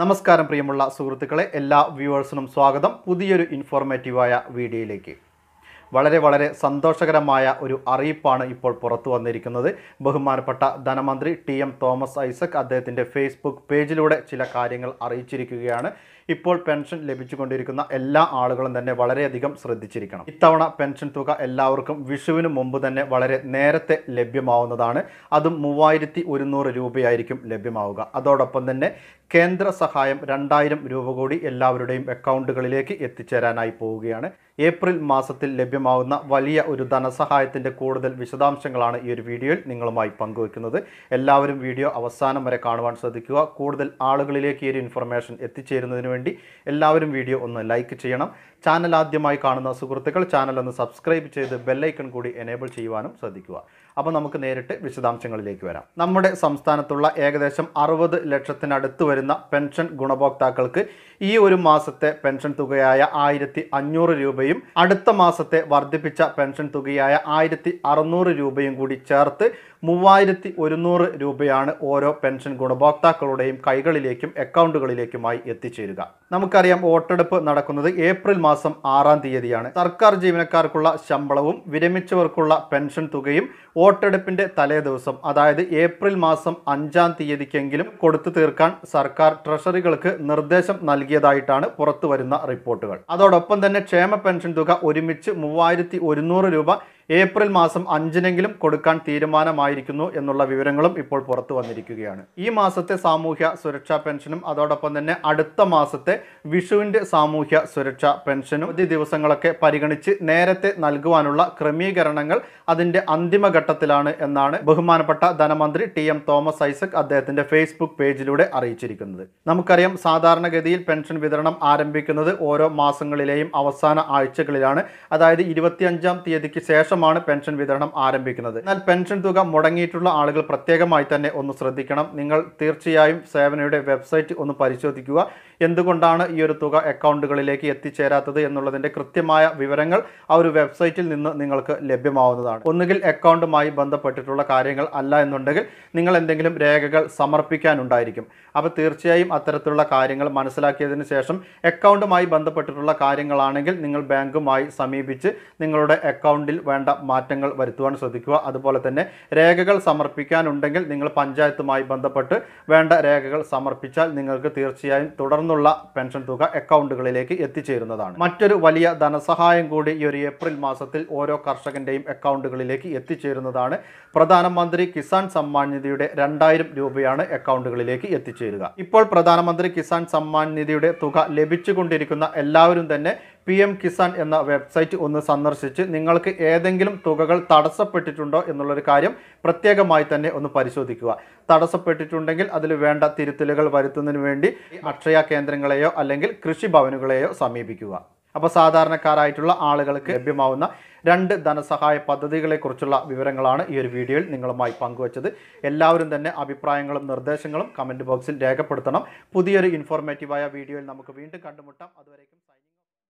നമസ്കാരം പ്രിയമുള്ള സുഹൃത്തുക്കളെ എല്ലാ വ്യൂവേഴ്സിനും സ്വാഗതം പുതിയൊരു ഇൻഫോർമേറ്റീവായ വീഡിയോയിലേക്ക് വളരെ വളരെ സന്തോഷകരമായ ഒരു അറിയിപ്പാണ് ഇപ്പോൾ പുറത്തു വന്നിരിക്കുന്നത് ബഹുമാനപ്പെട്ട ധനമന്ത്രി ടി എം തോമസ് ഐസക് അദ്ദേഹത്തിൻ്റെ ഫേസ്ബുക്ക് പേജിലൂടെ ചില കാര്യങ്ങൾ അറിയിച്ചിരിക്കുകയാണ് ഇപ്പോൾ പെൻഷൻ ലഭിച്ചുകൊണ്ടിരിക്കുന്ന എല്ലാ ആളുകളും തന്നെ വളരെയധികം ശ്രദ്ധിച്ചിരിക്കണം ഇത്തവണ പെൻഷൻ തുക എല്ലാവർക്കും വിഷുവിന് മുമ്പ് തന്നെ വളരെ നേരത്തെ ലഭ്യമാവുന്നതാണ് അതും മൂവായിരത്തി ഒരുന്നൂറ് രൂപയായിരിക്കും ലഭ്യമാവുക അതോടൊപ്പം തന്നെ കേന്ദ്ര സഹായം രണ്ടായിരം രൂപ കൂടി എല്ലാവരുടെയും അക്കൗണ്ടുകളിലേക്ക് എത്തിച്ചേരാനായി പോവുകയാണ് ഏപ്രിൽ മാസത്തിൽ ലഭ്യമാവുന്ന വലിയ ഒരു ധനസഹായത്തിൻ്റെ കൂടുതൽ വിശദാംശങ്ങളാണ് ഈ ഒരു വീഡിയോയിൽ നിങ്ങളുമായി പങ്കുവെക്കുന്നത് എല്ലാവരും വീഡിയോ അവസാനം വരെ കാണുവാൻ ശ്രദ്ധിക്കുക കൂടുതൽ ആളുകളിലേക്ക് ഈ ഒരു ഇൻഫർമേഷൻ എത്തിച്ചേരുന്നതിന് വേണ്ടി എല്ലാവരും വീഡിയോ ഒന്ന് ലൈക്ക് ചെയ്യണം ചാനൽ ആദ്യമായി കാണുന്ന സുഹൃത്തുക്കൾ ചാനൽ ഒന്ന് സബ്സ്ക്രൈബ് ചെയ്ത് ബെല്ലൈക്കൺ കൂടി എനേബിൾ ചെയ്യുവാനും ശ്രദ്ധിക്കുക അപ്പോൾ നമുക്ക് നേരിട്ട് വിശദാംശങ്ങളിലേക്ക് വരാം നമ്മുടെ സംസ്ഥാനത്തുള്ള ഏകദേശം അറുപത് ലക്ഷത്തിനടുത്ത് വരുന്ന പെൻഷൻ ഗുണഭോക്താക്കൾക്ക് ഈ ഒരു മാസത്തെ പെൻഷൻ തുകയായ ആയിരത്തി അഞ്ഞൂറ് രൂപയും അടുത്ത മാസത്തെ വർദ്ധിപ്പിച്ച പെൻഷൻ തുകയായ ആയിരത്തി അറുന്നൂറ് രൂപയും കൂടി ചേർത്ത് മൂവായിരത്തി ഒരുന്നൂറ് രൂപയാണ് ഓരോ പെൻഷൻ ഗുണഭോക്താക്കളുടെയും കൈകളിലേക്കും അക്കൗണ്ടുകളിലേക്കുമായി എത്തിച്ചേരുക നമുക്കറിയാം വോട്ടെടുപ്പ് നടക്കുന്നത് ഏപ്രിൽ മാസം ആറാം തീയതിയാണ് സർക്കാർ ജീവനക്കാർക്കുള്ള ശമ്പളവും വിരമിച്ചവർക്കുള്ള പെൻഷൻ തുകയും വോട്ടെടുപ്പിന്റെ തലേ ദിവസം അതായത് ഏപ്രിൽ മാസം അഞ്ചാം തീയതിക്കെങ്കിലും കൊടുത്തു തീർക്കാൻ സർക്കാർ ട്രഷറികൾക്ക് നിർദ്ദേശം നൽകിയതായിട്ടാണ് പുറത്തുവരുന്ന റിപ്പോർട്ടുകൾ അതോടൊപ്പം തന്നെ ക്ഷേമ പെൻഷൻ തുക ഒരുമിച്ച് മൂവായിരത്തി രൂപ ഏപ്രിൽ മാസം അഞ്ചിനെങ്കിലും കൊടുക്കാൻ തീരുമാനമായിരിക്കുന്നു എന്നുള്ള വിവരങ്ങളും ഇപ്പോൾ പുറത്തു വന്നിരിക്കുകയാണ് ഈ മാസത്തെ സാമൂഹ്യ സുരക്ഷാ പെൻഷനും അതോടൊപ്പം തന്നെ അടുത്ത മാസത്തെ വിഷുവിൻ്റെ സാമൂഹ്യ സുരക്ഷാ പെൻഷനും അവധി ദിവസങ്ങളൊക്കെ പരിഗണിച്ച് നേരത്തെ നൽകുവാനുള്ള ക്രമീകരണങ്ങൾ അതിൻ്റെ അന്തിമഘട്ടത്തിലാണ് എന്നാണ് ബഹുമാനപ്പെട്ട ധനമന്ത്രി ടി എം തോമസ് ഐസക് അദ്ദേഹത്തിൻ്റെ ഫേസ്ബുക്ക് പേജിലൂടെ അറിയിച്ചിരിക്കുന്നത് നമുക്കറിയാം സാധാരണഗതിയിൽ പെൻഷൻ വിതരണം ആരംഭിക്കുന്നത് ഓരോ മാസങ്ങളിലെയും അവസാന ആഴ്ചകളിലാണ് അതായത് ഇരുപത്തിയഞ്ചാം തീയതിക്ക് ശേഷം ശേഷമാണ് പെൻഷൻ വിതരണം ആരംഭിക്കുന്നത് എന്നാൽ പെൻഷൻ തുക മുടങ്ങിയിട്ടുള്ള ആളുകൾ പ്രത്യേകമായി തന്നെ ഒന്ന് ശ്രദ്ധിക്കണം നിങ്ങൾ തീർച്ചയായും സേവനയുടെ വെബ്സൈറ്റ് ഒന്ന് പരിശോധിക്കുക എന്തുകൊണ്ടാണ് ഈ ഒരു തുക അക്കൗണ്ടുകളിലേക്ക് എത്തിച്ചേരാത്തത് എന്നുള്ളതിൻ്റെ കൃത്യമായ വിവരങ്ങൾ ആ ഒരു വെബ്സൈറ്റിൽ നിന്ന് നിങ്ങൾക്ക് ലഭ്യമാവുന്നതാണ് ഒന്നുകിൽ അക്കൗണ്ടുമായി ബന്ധപ്പെട്ടിട്ടുള്ള കാര്യങ്ങൾ അല്ല എന്നുണ്ടെങ്കിൽ നിങ്ങൾ എന്തെങ്കിലും രേഖകൾ സമർപ്പിക്കാനുണ്ടായിരിക്കും അപ്പോൾ തീർച്ചയായും അത്തരത്തിലുള്ള കാര്യങ്ങൾ മനസ്സിലാക്കിയതിന് ശേഷം അക്കൗണ്ടുമായി ബന്ധപ്പെട്ടിട്ടുള്ള കാര്യങ്ങളാണെങ്കിൽ നിങ്ങൾ ബാങ്കുമായി സമീപിച്ച് നിങ്ങളുടെ അക്കൗണ്ടിൽ വേണ്ട മാറ്റങ്ങൾ വരുത്തുവാൻ ശ്രദ്ധിക്കുക അതുപോലെ തന്നെ രേഖകൾ സമർപ്പിക്കാനുണ്ടെങ്കിൽ നിങ്ങൾ പഞ്ചായത്തുമായി ബന്ധപ്പെട്ട് വേണ്ട രേഖകൾ സമർപ്പിച്ചാൽ നിങ്ങൾക്ക് തീർച്ചയായും തുടർന്ന് തുടർന്നുള്ള പെൻഷൻ തുക അക്കൗണ്ടുകളിലേക്ക് എത്തിച്ചേരുന്നതാണ് മറ്റൊരു വലിയ ധനസഹായം കൂടി ഈ ഒരു ഏപ്രിൽ മാസത്തിൽ ഓരോ കർഷകന്റെയും അക്കൗണ്ടുകളിലേക്ക് എത്തിച്ചേരുന്നതാണ് പ്രധാനമന്ത്രി കിസാൻ സമ്മാൻ നിധിയുടെ രണ്ടായിരം രൂപയാണ് അക്കൗണ്ടുകളിലേക്ക് എത്തിച്ചേരുക ഇപ്പോൾ പ്രധാനമന്ത്രി കിസാൻ സമ്മാൻ നിധിയുടെ തുക ലഭിച്ചുകൊണ്ടിരിക്കുന്ന എല്ലാവരും തന്നെ പി എം കിസാൻ എന്ന വെബ്സൈറ്റ് ഒന്ന് സന്ദർശിച്ച് നിങ്ങൾക്ക് ഏതെങ്കിലും തുകകൾ തടസ്സപ്പെട്ടിട്ടുണ്ടോ എന്നുള്ളൊരു കാര്യം പ്രത്യേകമായി തന്നെ ഒന്ന് പരിശോധിക്കുക തടസ്സപ്പെട്ടിട്ടുണ്ടെങ്കിൽ അതിൽ വേണ്ട തിരുത്തലുകൾ വരുത്തുന്നതിന് വേണ്ടി അക്ഷയ കേന്ദ്രങ്ങളെയോ അല്ലെങ്കിൽ കൃഷിഭവനുകളെയോ സമീപിക്കുക അപ്പോൾ സാധാരണക്കാരായിട്ടുള്ള ആളുകൾക്ക് ലഭ്യമാവുന്ന രണ്ട് ധനസഹായ പദ്ധതികളെക്കുറിച്ചുള്ള വിവരങ്ങളാണ് ഈ ഒരു വീഡിയോയിൽ നിങ്ങളുമായി പങ്കുവച്ചത് എല്ലാവരും തന്നെ അഭിപ്രായങ്ങളും നിർദ്ദേശങ്ങളും കമൻറ്റ് ബോക്സിൽ രേഖപ്പെടുത്തണം പുതിയൊരു ഇൻഫോർമേറ്റീവായ വീഡിയോയിൽ നമുക്ക് വീണ്ടും കണ്ടുമുട്ടാം അതുവരേക്കും